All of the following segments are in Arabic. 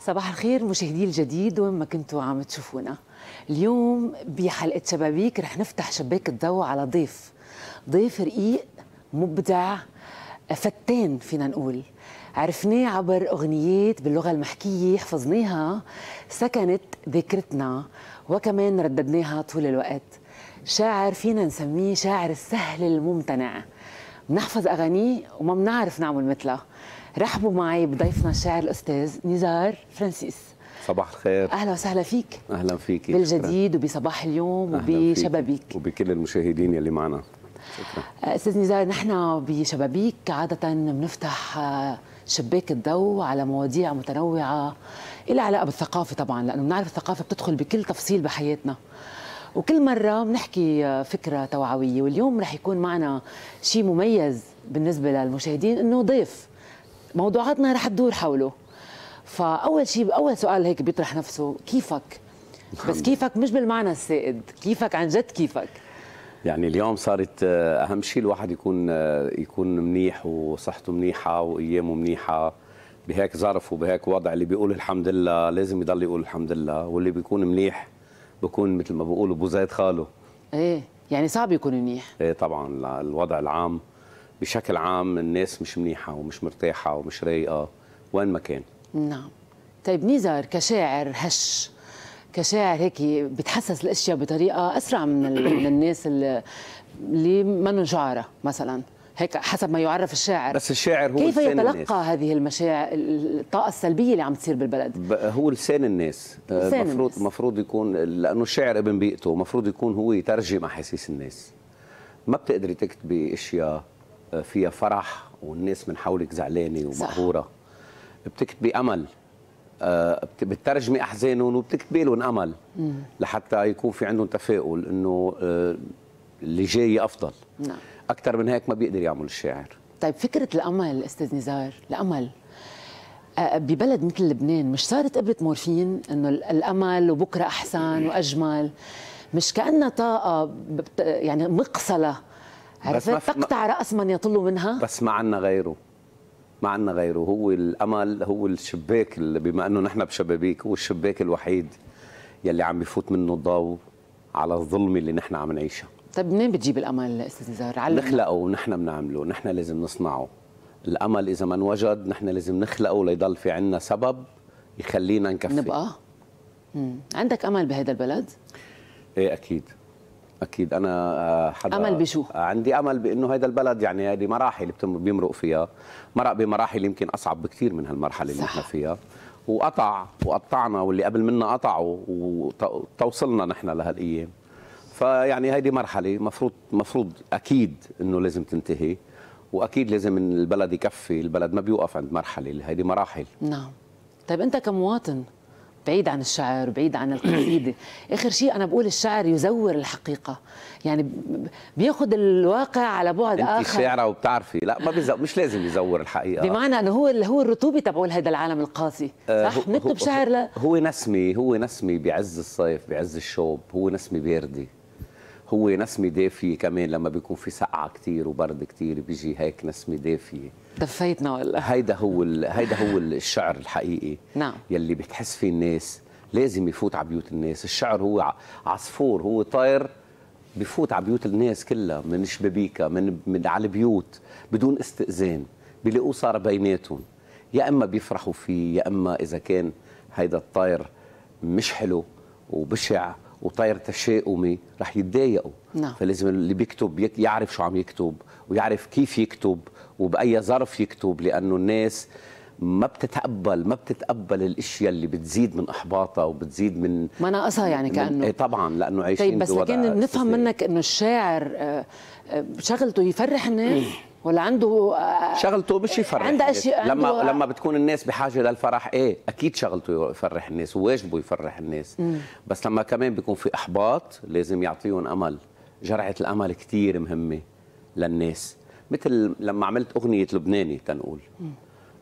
صباح الخير مشاهدي الجديد وين ما كنتوا عم تشوفونا اليوم بحلقة شبابيك رح نفتح شباك الضوء على ضيف ضيف رقيق مبدع فتان فينا نقول عرفناه عبر أغنيات باللغة المحكية حفظناها سكنت ذاكرتنا وكمان رددناها طول الوقت شاعر فينا نسميه شاعر السهل الممتنع بنحفظ اغانيه وما بنعرف نعمل مثلها رحبوا معي بضيفنا الشاعر الاستاذ نزار فرانسيس صباح الخير اهلا وسهلا فيك اهلا فيك بالجديد شكرا. وبصباح اليوم وبشبابيك وبكل المشاهدين يلي معنا شكرا استاذ نزار نحن بشبابيك عاده بنفتح آه، شباك الضوء على مواضيع متنوعه إلى علاقه بالثقافه طبعا لانه بنعرف الثقافه بتدخل بكل تفصيل بحياتنا وكل مرة بنحكي فكرة توعوية واليوم رح يكون معنا شيء مميز بالنسبة للمشاهدين إنه ضيف موضوعاتنا رح تدور حوله فأول شيء أول سؤال هيك بيطرح نفسه كيفك؟ بس كيفك مش بالمعنى السائد كيفك عن جد كيفك يعني اليوم صارت آه، اهم شيء الواحد يكون آه، يكون منيح وصحته منيحه وايامه منيحه بهيك ظرف وبهيك وضع اللي بيقول الحمد لله لازم يضل يقول الحمد لله واللي بيكون منيح بكون مثل ما بقولوا زيد خاله ايه يعني صعب يكون منيح ايه طبعا الوضع العام بشكل عام الناس مش منيحه ومش مرتاحه ومش رايقه وين ما كان نعم طيب نزار كشاعر هش كشاعر هيك بتحسس الاشياء بطريقه اسرع من, من الناس اللي منن شعره مثلا هيك حسب ما يعرف الشاعر بس الشاعر هو كيف يتلقى الناس. هذه المشاعر الطاقه السلبيه اللي عم تصير بالبلد هو لسان الناس المفروض آه، المفروض يكون لانه الشاعر ابن بيئته المفروض يكون هو يترجم احاسيس الناس ما بتقدري تكتبي اشياء آه، فيها فرح والناس من حولك زعلانه ومقهوره بتكتبي امل آه، بتترجمي احزانهم وبتكتبي لهم امل لحتى يكون في عندهم تفاؤل انه اللي جاي افضل نعم اكثر من هيك ما بيقدر يعمل الشاعر طيب فكره الامل استاذ نزار الامل آه، آه، ببلد مثل لبنان مش صارت ابره مورفين انه الامل وبكره احسن واجمل مش كانها طاقه يعني مقصله عرفت تقطع راس من يطل منها بس ما عندنا غيره ما عندنا غيره هو الامل هو الشباك اللي بما انه نحن بشبابيك هو الشباك الوحيد يلي عم بفوت منه الضوء على الظلمه اللي نحن عم نعيشها طيب منين بتجيب الامل استاذ نزار؟ نخلقه ونحن بنعمله، نحن لازم نصنعه. الامل اذا ما انوجد نحن لازم نخلقه ليضل في عندنا سبب يخلينا نكفي نبقى مم. عندك امل بهذا البلد؟ ايه اكيد اكيد انا آه، حدا امل بشو؟ آه، عندي امل بانه هذا البلد يعني هذه مراحل بيمرق فيها، مرق بمراحل يمكن اصعب بكثير من هالمرحله اللي نحن فيها وقطع وقطعنا واللي قبل منا قطعوا وتوصلنا نحن لهالايام فيعني هيدي مرحله مفروض مفروض اكيد انه لازم تنتهي واكيد لازم البلد يكفي البلد ما بيوقف عند مرحله هيدي مراحل نعم طيب انت كمواطن بعيد عن الشعر بعيد عن القصيده اخر شيء انا بقول الشعر يزور الحقيقه يعني بياخذ الواقع على بعد انت اخر انت شاعره وبتعرفي لا ما بيزور مش لازم يزور الحقيقه بمعنى انه هو هو الرطوبه تبعه هذا العالم القاسي آه، صح آه نكتب شعر لا هو نسمي هو نسمي بعز الصيف بعز الشوب هو نسمي بارده هو نسمه دافيه كمان لما بيكون في سقعه كتير وبرد كتير بيجي هيك نسمه دافيه دفيتنا ولا هيدا هو ال... هيدا هو الشعر الحقيقي نعم يلي بتحس فيه الناس لازم يفوت على بيوت الناس الشعر هو عصفور هو طير بفوت على بيوت الناس كلها من شبابيكا من من على البيوت بدون استئذان بيلاقوه صار بيناتهم يا اما بيفرحوا فيه يا اما اذا كان هيدا الطير مش حلو وبشع وطاير تشاؤمي رح يتضايقوا نعم. فلازم اللي بيكتب يعرف شو عم يكتب ويعرف كيف يكتب وبأي ظرف يكتب لأنه الناس ما بتتقبل ما بتتقبل الاشياء اللي بتزيد من احباطها وبتزيد من ما ناقصها يعني كانه إيه طبعا لانه طيب، عايشين طيب بس لكن نفهم منك انه الشاعر آه، آه، شغلته يفرح الناس ولا عنده آه، شغلته مش يفرح عنده اشياء لما عنده لما بتكون الناس بحاجه للفرح ايه اكيد شغلته يفرح الناس وواجبه يفرح الناس مم. بس لما كمان بيكون في احباط لازم يعطيهم امل جرعه الامل كثير مهمه للناس مثل لما عملت اغنيه لبناني تنقول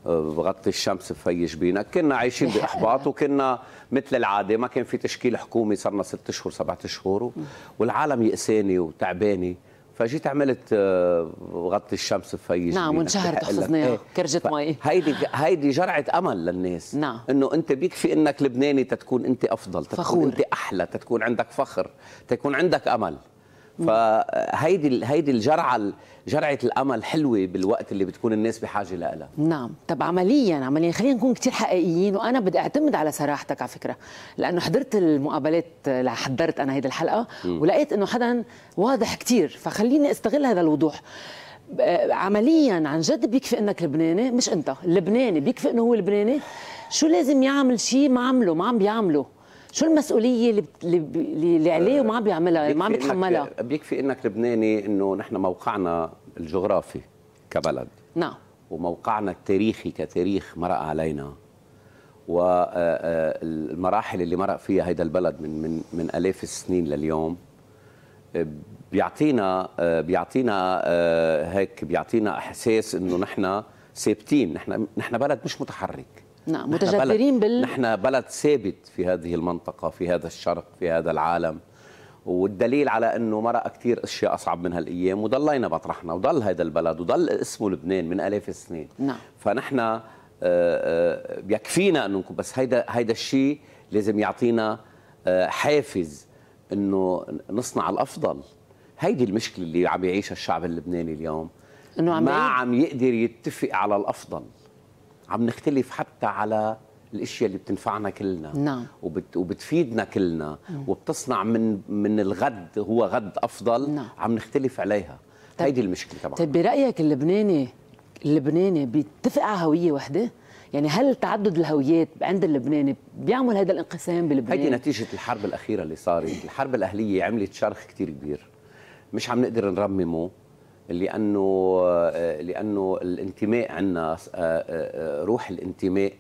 بغطي الشمس في جبينا كنا عايشين باحباط وكنا مثل العاده ما كان في تشكيل حكومي صرنا ست اشهر سبعة اشهر والعالم يقساني وتعبانه فجيت عملت آه، غطي الشمس في نعم وانشهرت حفظناها كرجة مي هيدي هيدي جرعة أمل للناس نعم إنه أنت بيكفي إنك لبناني تتكون أنت أفضل تتكون فخور. أنت أحلى تتكون عندك فخر تكون عندك أمل فهيدي هيدي الجرعه جرعه الامل حلوه بالوقت اللي بتكون الناس بحاجه لها نعم طب عمليا عمليا خلينا نكون كثير حقيقيين وانا بدي اعتمد على صراحتك على فكره لانه حضرت المقابلات اللي حضرت انا هيدي الحلقه ولقيت انه حدا واضح كثير فخليني استغل هذا الوضوح آه، عمليا عن جد بيكفي انك لبناني مش انت لبناني بيكفي انه هو لبناني شو لازم يعمل شيء ما عمله ما عم بيعمله شو المسؤوليه اللي, اللي عليه وما عم بيعملها ما عم بيتحملها بيكفي انك لبناني انه نحن موقعنا الجغرافي كبلد نعم وموقعنا التاريخي كتاريخ مرق علينا والمراحل آه، آه، اللي مرق فيها هيدا البلد من من من الاف السنين لليوم بيعطينا آه، بيعطينا هيك بيعطينا احساس انه نحن ثابتين نحن نحن بلد مش متحرك نعم متجذرين بال نحن بلد ثابت في هذه المنطقه في هذا الشرق في هذا العالم والدليل على انه مرق كثير اشياء اصعب من هالايام وضلينا بطرحنا وضل هذا البلد وضل اسمه لبنان من الاف السنين نعم فنحن بيكفينا آه، آه، انه نكون بس هيدا هيدا الشيء لازم يعطينا آه، حافز انه نصنع الافضل هيدي المشكله اللي عم يعيشها الشعب اللبناني اليوم انه عم ما عم يقدر يتفق على الافضل عم نختلف حتى على الاشياء اللي بتنفعنا كلنا نعم. وبت وبتفيدنا كلنا مم. وبتصنع من من الغد هو غد افضل نعم. عم نختلف عليها طيب. هيدي المشكله طبعا طيب برايك اللبناني اللبناني بيتفق على هويه وحده يعني هل تعدد الهويات عند اللبناني بيعمل هذا الانقسام بلبنان هيدي نتيجه الحرب الاخيره اللي صارت الحرب الاهليه عملت شرخ كثير كبير مش عم نقدر نرممه لانه آه، لانه الانتماء عندنا آه، آه، روح الانتماء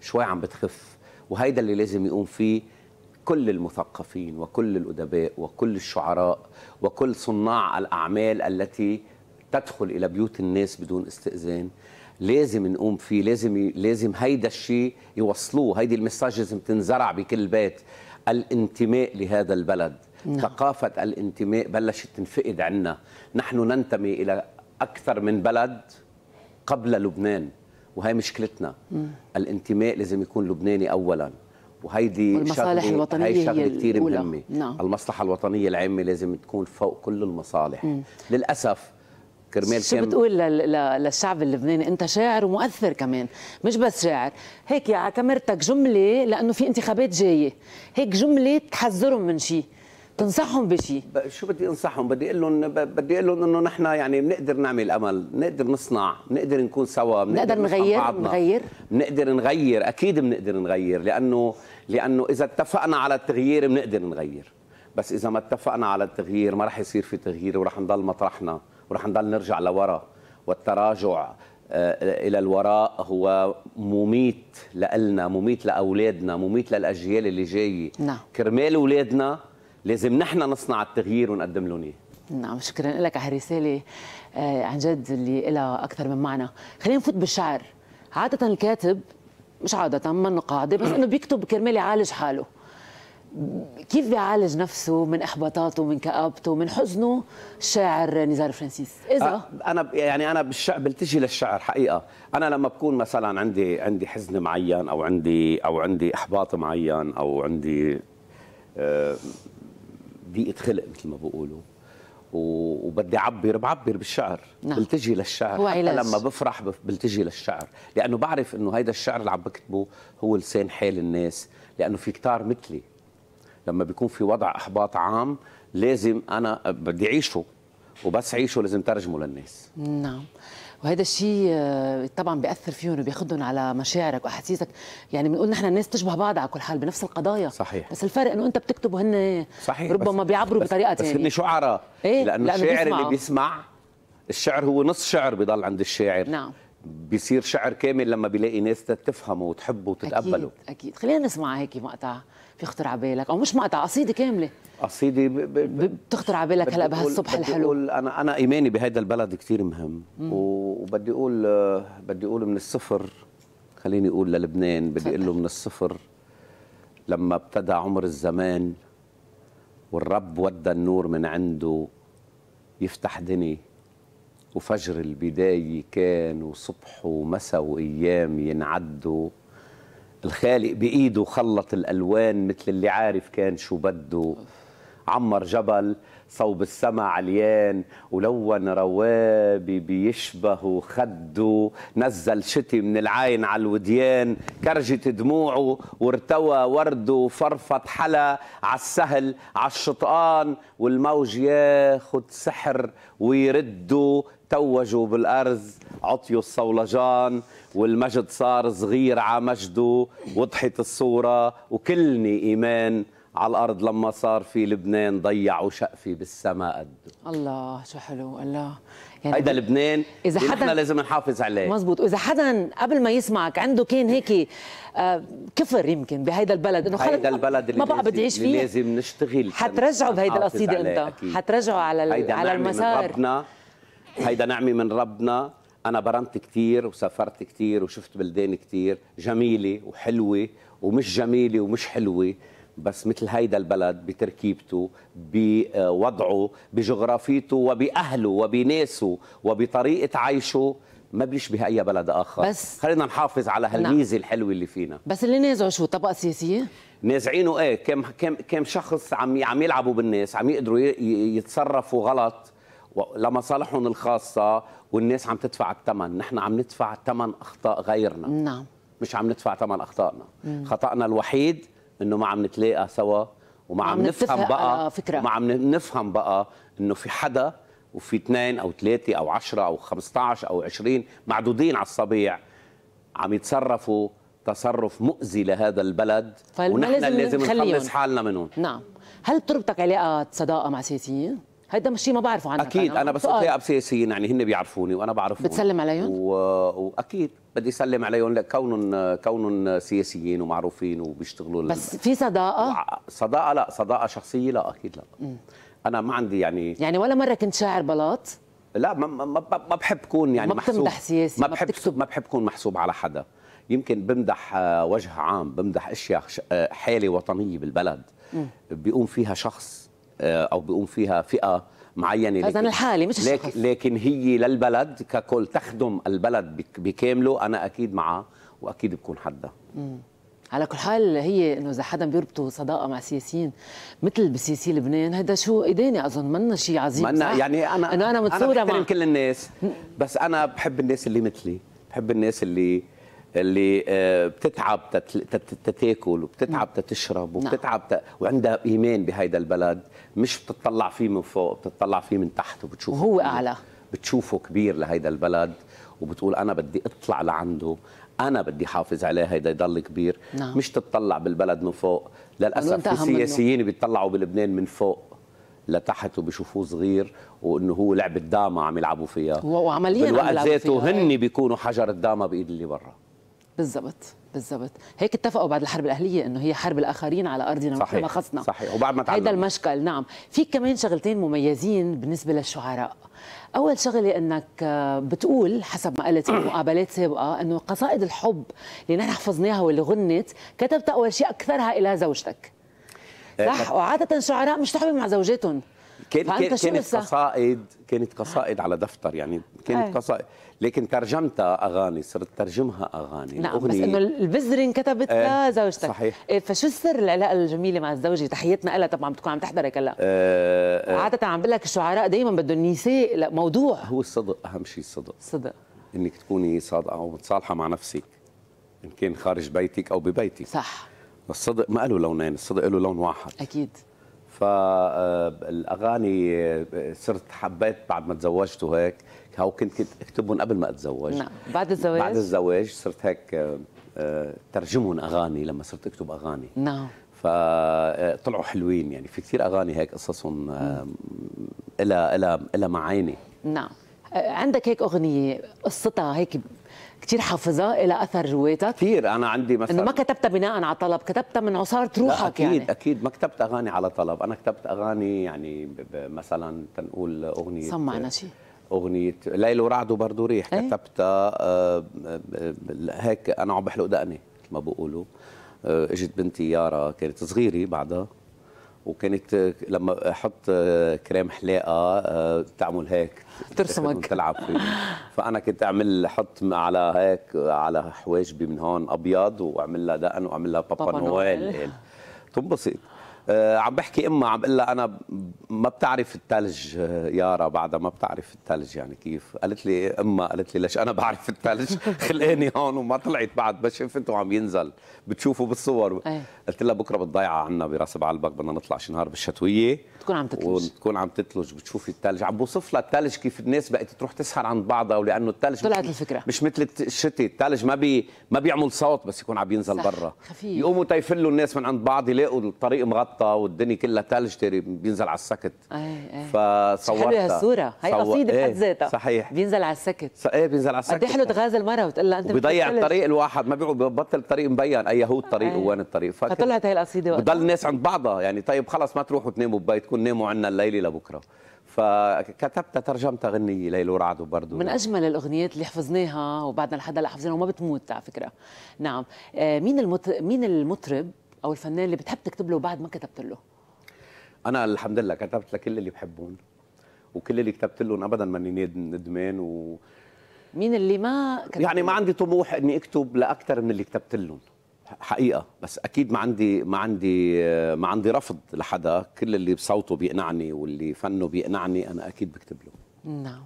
شوي عم بتخف وهيدا اللي لازم يقوم فيه كل المثقفين وكل الادباء وكل الشعراء وكل صناع الاعمال التي تدخل الى بيوت الناس بدون استئذان لازم نقوم فيه لازم ي... لازم هيدا الشيء يوصلوه هيدي المساج لازم تنزرع بكل بيت الانتماء لهذا البلد نعم. ثقافة الانتماء بلشت تنفقد عنا نحن ننتمي إلى أكثر من بلد قبل لبنان وهي مشكلتنا مم. الانتماء لازم يكون لبناني أولا وهيدي المصالح شغلة الوطنية هي شغلة كثير مهمة نعم. المصلحة الوطنية العامة لازم تكون فوق كل المصالح مم. للأسف كرمال شو بتقول للشعب اللبناني انت شاعر ومؤثر كمان مش بس شاعر هيك يا كاميرتك جمله لانه في انتخابات جايه هيك جمله تحذرهم من شيء تنصحهم بشيء شو بدي انصحهم بدي اقول لهم بدي اقول لهم انه نحن يعني بنقدر نعمل امل بنقدر نصنع بنقدر نكون سوا بنقدر نغير نغير بنقدر نغير اكيد بنقدر نغير لانه لانه اذا اتفقنا على التغيير بنقدر نغير بس اذا ما اتفقنا على التغيير ما راح يصير في تغيير وراح نضل مطرحنا وراح نضل نرجع لورا والتراجع آه، الى الوراء هو مميت لنا مميت لاولادنا مميت للاجيال اللي جايه نعم كرمال اولادنا لازم نحن نصنع التغيير ونقدم لهم اياه نعم شكرا لك على هالرساله آه، عن جد اللي لها اكثر من معنى خلينا نفوت بالشعر عاده الكاتب مش عاده منه قاعده بس انه بيكتب كرمال يعالج حاله كيف بيعالج نفسه من احباطاته من كآبته من حزنه الشاعر نزار فرانسيس اذا انا يعني انا بالشعر بلتجي للشعر حقيقه انا لما بكون مثلا عندي عندي حزن معين او عندي او عندي احباط معين او عندي آه، ضيقه خلق مثل ما بقولوا وبدي اعبر بعبر بالشعر نعم. بلتجي للشعر هو حتى لما بفرح بلتجي للشعر لانه بعرف انه هيدا الشعر اللي عم بكتبه هو لسان حال الناس لانه في كتار مثلي لما بيكون في وضع احباط عام لازم انا بدي اعيشه وبس عيشه لازم ترجمه للناس نعم وهذا الشيء آه، طبعا بياثر فيهم وبياخذهم على مشاعرك واحاسيسك يعني بنقول نحن الناس تشبه بعض على كل حال بنفس القضايا صحيح بس الفرق انه انت بتكتب وهن صحيح ربما بس بيعبروا بس بطريقه ثانيه بس هن شعراء إيه؟ لانه, الشاعر اللي بيسمع الشعر هو نص شعر بضل عند الشاعر نعم بيصير شعر كامل لما بيلاقي ناس تفهمه وتحبه وتتقبله اكيد اكيد خلينا نسمع هيك مقطع بيخطر على بالك او مش مقطع قصيده كامله ب... بتخطر على بالك هلا بهالصبح الحلو بقول انا انا ايماني بهذا البلد كثير مهم مم. وبدي اقول بدي اقول من الصفر خليني اقول للبنان بدي اقول له من الصفر لما ابتدى عمر الزمان والرب ودى النور من عنده يفتح دني وفجر البداية كان وصبح ومساء وأيام ينعدوا الخالق بايده خلط الالوان مثل اللي عارف كان شو بده عمر جبل صوب السما عليان ولون روابي بيشبهوا خده نزل شتي من العين على الوديان كرجت دموعه وارتوى ورده فرفط حلا على السهل على الشطآن والموج ياخد سحر ويرده توجوا بالأرز عطيوا الصولجان والمجد صار صغير على مجده وضحت الصورة وكلني إيمان على الأرض لما صار في لبنان ضيعوا شقفي بالسماء قده الله شو حلو الله يعني هيدا لبنان إذا حدا نحن لازم نحافظ عليه مزبوط وإذا حدا قبل ما يسمعك عنده كان هيك آه، كفر يمكن بهيدا البلد إنه هيدا البلد اللي ما بقى بدي أعيش فيه لازم نشتغل حترجعه بهيدا القصيدة أنت حترجعه على على المسار هيدا نعمة من ربنا هيدا نعمة من ربنا انا برمت كثير وسافرت كثير وشفت بلدان كثير جميله وحلوه ومش جميله ومش حلوه بس مثل هيدا البلد بتركيبته بوضعه بجغرافيته وبأهله وبناسه وبطريقة عيشه ما بيشبه أي بلد آخر بس خلينا نحافظ على نعم. هالميزة نعم. الحلوة اللي فينا بس اللي نازعوا شو طبقة سياسية؟ نازعينه ايه كم كم كم شخص عم عم يلعبوا بالناس عم يقدروا يتصرفوا غلط لمصالحهم الخاصة والناس عم تدفع الثمن نحن عم ندفع ثمن أخطاء غيرنا نعم مش عم ندفع ثمن أخطائنا مم. خطأنا الوحيد أنه ما عم نتلاقى سوا وما عم نفهم بقى فكرة. ما عم نفهم بقى أنه في حدا وفي اثنين أو ثلاثة أو عشرة أو 15 أو 20 معدودين على الصبيع عم يتصرفوا تصرف مؤذي لهذا البلد ونحن لازم نخلص حالنا منهم نعم هل بتربطك علاقات صداقه مع سياسيين هيدا مش شيء ما بعرفه عنك اكيد انا, يعني أنا بس قلت سياسيين يعني هن بيعرفوني وانا بعرفهم بتسلم عليهم؟ و... واكيد بدي اسلم عليهم لكونهم كونهم سياسيين ومعروفين وبيشتغلوا بس في صداقه؟ صداقه لا صداقه شخصيه لا اكيد لا م. انا ما عندي يعني يعني ولا مره كنت شاعر بلاط؟ لا ما ما, ما بحب كون يعني ما محسوب سياسي ما بحب بتكتب. ما بحب كون محسوب على حدا يمكن بمدح آه، وجه عام بمدح اشياء آه، حاله وطنيه بالبلد م. بيقوم فيها شخص آه، او بيقوم فيها فئه معينه اذا الحالي مش لكن, لكن هي للبلد ككل تخدم البلد بكامله انا اكيد معها واكيد بكون حدها على كل حال هي انه اذا حدا بيربطوا صداقه مع سياسيين مثل بسياسي لبنان هذا شو اداني اظن منا شيء عظيم منا يعني انا انه انا متصوره انا مع كل الناس بس انا بحب الناس اللي مثلي بحب الناس اللي اللي آه، بتتعب تتاكل وبتتعب نعم. تتشرب نعم. وبتتعب ت... وعندها ايمان بهيدا البلد مش بتطلع فيه من فوق بتطلع فيه من تحت وبتشوفه وهو اعلى بتشوفه كبير لهيدا البلد وبتقول انا بدي اطلع لعنده انا بدي حافظ عليه هيدا يضل كبير نعم. مش تطلع بالبلد من فوق للاسف في سياسيين بيطلعوا بلبنان من فوق لتحت وبيشوفوه صغير وانه هو لعبه داما عم يلعبوا فيها وعمليا بالوقت ذاته هن إيه. بيكونوا حجر الداما بايد اللي برا بالضبط بالضبط هيك اتفقوا بعد الحرب الاهليه انه هي حرب الاخرين على ارضنا صحيح. ما خصنا صحيح وبعد ما تعلم هيدا المشكل نعم في كمان شغلتين مميزين بالنسبه للشعراء اول شغله انك آه، بتقول حسب ما قلت بمقابلات مقابلات سابقه انه قصائد الحب اللي نحن حفظناها واللي غنت كتبت اول شيء اكثرها الى زوجتك آه، صح وعاده الشعراء مش صحبه مع زوجاتهم كان كانت قصائد كانت قصائد على دفتر يعني كانت أي. قصائد لكن ترجمتها اغاني صرت ترجمها اغاني نعم أغني. بس انه البذره انكتبت آه لزوجتك صحيح إيه، فشو السر العلاقه الجميله مع الزوجه تحياتنا لها طبعا بتكون عم تحضرك هلا آه عاده عم بقول لك الشعراء دائما بدهم النساء موضوع هو الصدق اهم شيء الصدق الصدق انك تكوني صادقه ومتصالحه مع نفسك ان كان خارج بيتك او ببيتك صح الصدق ما له لونين الصدق له لون واحد اكيد فالاغاني صرت حبيت بعد ما تزوجت وهيك او كنت كنت اكتبهم قبل ما اتزوج نعم بعد الزواج بعد الزواج صرت هيك آه، آه، ترجمهم اغاني لما صرت اكتب اغاني نعم فطلعوا آه، حلوين يعني في كثير اغاني هيك قصصهم الى الى الى معاينه نعم عندك هيك اغنيه قصتها هيك كثير حافظها إلى اثر جواتك كثير انا عندي مثلا انه ما كتبتها بناء على طلب كتبتها من عصاره روحك لا اكيد يعني. اكيد ما كتبت اغاني على طلب انا كتبت اغاني يعني مثلا تنقول اغنيه سمعنا شيء أغنية ليل ورعد وبرد وريح أيه؟ كتبتها آه، آه، هيك أنا عم بحلق دقني ما بقولوا آه، اجت بنتي يارا كانت صغيرة بعدها وكانت لما احط كريم حلاقه آه، تعمل هيك ترسمك تلعب فيه فانا كنت اعمل احط على هيك على حواجبي من هون ابيض واعمل لها دقن واعمل لها بابا, بابا نويل تنبسط آه، عم بحكي امها عم بقول انا ما بتعرف الثلج آه، يارا بعدها ما بتعرف الثلج يعني كيف قالت لي امها قالت لي ليش انا بعرف الثلج خلقاني هون وما طلعت بعد بس شفته وعم ينزل بتشوفه بالصور إيه. قلت لها بكره بالضيعه عنا براس بعلبك بدنا نطلع شي نهار بالشتويه تكون عم تتلج وتكون عم تتلج بتشوفي الثلج عم بوصف لها الثلج كيف الناس بقت تروح تسهر عند بعضها ولانه الثلج طلعت الفكره مش مثل الشتي الثلج ما بي ما بيعمل صوت بس يكون عم ينزل برا خفيف يقوموا تيفلوا الناس من عند بعض يلاقوا الطريق مغطى والدنيا كلها ثلج بينزل على السكت ايه ايه فصورتها حلوه هالصوره هي قصيده بحد إيه، ذاتها صحيح بينزل على السكت ايه بينزل على إيه السكت قد حلو تغازل مره وتقول لها انت بيضيع الطريق الواحد ما ببطل الطريق مبين اي هو الطريق إيه. وين الطريق فطلعت هي القصيده بضل الناس عند بعضها يعني طيب خلص ما تروحوا تناموا ببيتكم ناموا عنا الليله لبكره فكتبت ترجمت أغنية ليل ورعد برضو من أجمل الأغنيات اللي حفظناها وبعدنا لحد هلا حفظناها وما بتموت على فكرة نعم آه، مين مين المطرب أو الفنان اللي بتحب تكتب له بعد ما كتبت له أنا الحمد لله كتبت لكل اللي بحبهم وكل اللي كتبت لهم أبدا ماني ندمان و مين اللي ما كتبت يعني ما عندي طموح إني أكتب لأكثر من اللي كتبت لهم حقيقه بس اكيد ما عندي ما عندي ما عندي رفض لحدا كل اللي بصوته بيقنعني واللي فنه بيقنعني انا اكيد بكتب له نعم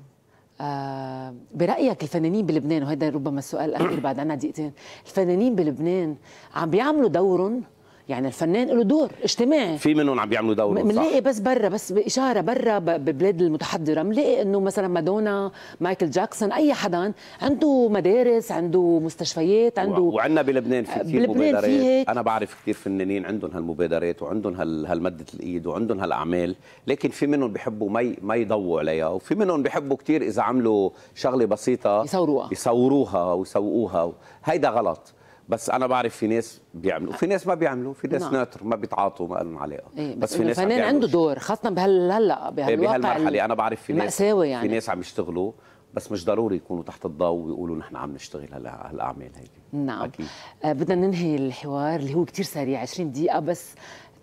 آه برايك الفنانين بلبنان وهذا ربما السؤال الاخير بعد عنا دقيقتين الفنانين بلبنان عم بيعملوا دورهم يعني الفنان له دور اجتماعي في منهم عم بيعملوا دور بنلاقي بس برا بس باشاره برا ببلاد المتحضره بنلاقي انه مثلا مادونا مايكل جاكسون اي حدا عنده مدارس عنده مستشفيات عنده وعندنا بلبنان في آه، كثير مبادرات في انا بعرف كثير فنانين عندهم هالمبادرات وعندهم هال هالمده الايد وعندهم هالاعمال لكن في منهم بيحبوا ما ما يضووا عليها وفي منهم بيحبوا كثير اذا عملوا شغله بسيطه يصوروها يصوروها ويسوقوها هيدا غلط بس انا بعرف في ناس بيعملوا في ناس ما بيعملوا في ناس نعم. ناتر ما بيتعاطوا ما لهم علاقه إيه بس, بس في ناس الفنان عنده دور خاصه بهال هلا إيه، بهالمرحله انا بعرف في ناس يعني. في ناس عم يشتغلوا بس مش ضروري يكونوا تحت الضوء ويقولوا نحن عم نشتغل هلا هالاعمال هيك نعم أكيد. آه بدنا ننهي الحوار اللي هو كثير سريع 20 دقيقه بس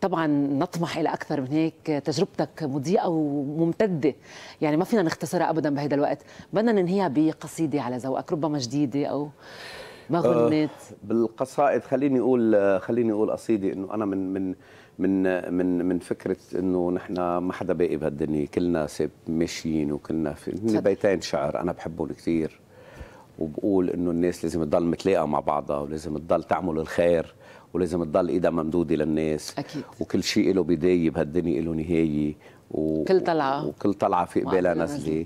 طبعا نطمح الى اكثر من هيك تجربتك مضيئه وممتده يعني ما فينا نختصرها ابدا بهذا الوقت بدنا ننهيها بقصيده على ذوقك ربما جديده او ما غنت آه، بالقصائد خليني اقول خليني اقول قصيده انه انا من من من من من فكره انه نحن ما حدا باقي بهالدنيا كلنا ماشيين وكلنا في بيتين شعر انا بحبهم كثير وبقول انه الناس لازم تضل متلاقى مع بعضها ولازم تضل تعمل الخير ولازم تضل ايدها ممدوده للناس اكيد وكل شيء له بدايه بهالدنيا له نهايه و... كل طلعه وكل طلعه في قبالها نزله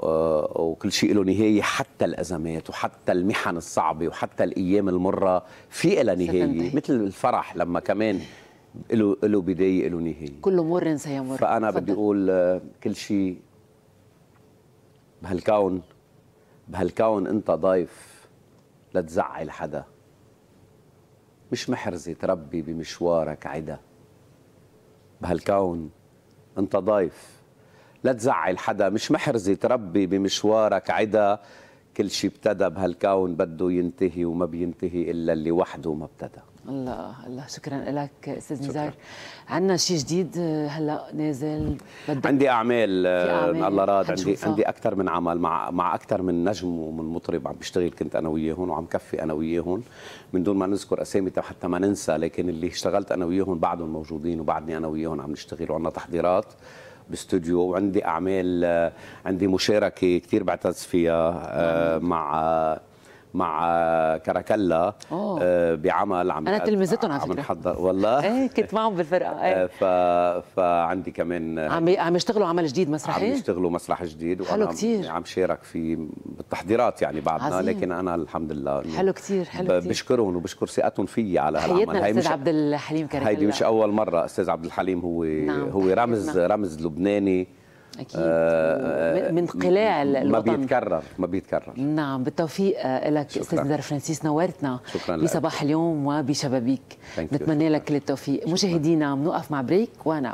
آه، وكل شيء له نهاية حتى الأزمات وحتى المحن الصعبة وحتى الأيام المرة في لها نهاية طيب. مثل الفرح لما كمان له له بداية له نهاية كل مر سيمر فأنا فضل. بدي أقول آه، كل شيء بهالكون بهالكون أنت ضيف لا تزعل حدا مش محرزة تربي بمشوارك عدا بهالكون أنت ضيف لا تزعل حدا مش محرزة تربي بمشوارك عدا كل شيء ابتدى بهالكون بده ينتهي وما بينتهي إلا اللي وحده ما ابتدى الله الله شكرا لك استاذ نزار عندنا شيء جديد هلا نازل بدك عندي اعمال, أعمال. آه، الله راد عندي عندي اكثر من عمل مع مع اكثر من نجم ومن مطرب عم بشتغل كنت انا وياهم وعم كفي انا وياهم من دون ما نذكر اسامي حتى ما ننسى لكن اللي اشتغلت انا وياهم بعدهم موجودين وبعدني انا وياهم عم نشتغل وعندنا تحضيرات باستوديو وعندي اعمال آه، عندي مشاركه كثير بعتز فيها آه، مع مع كراكلا آه، بعمل عم انا تلمذتهم على فكره عم والله ايه كنت معهم بالفرقه ايه آه، ف... فعندي كمان عم عم يشتغلوا عمل جديد مسرحي؟ عم يشتغلوا مسرح جديد حلو كثير عم شارك فيه بالتحضيرات يعني بعدنا عزيم. لكن انا الحمد لله حلو كثير حلو كثير بشكرهم وبشكر ثقتهم في على هالعمل هي مش عبد الحليم كراكلا هيدي مش اول مره استاذ عبد الحليم هو نعم. هو رمز نعم. رمز لبناني أكيد آه من آه، قلاع الوطن ما بيتكرر ما بيتكرر نعم بالتوفيق آه، لك أستاذ دار فرانسيس نورتنا شكرا بصباح اليوم وبشبابيك نتمنى لك كل التوفيق مشاهدينا بنوقف مع بريك ونعود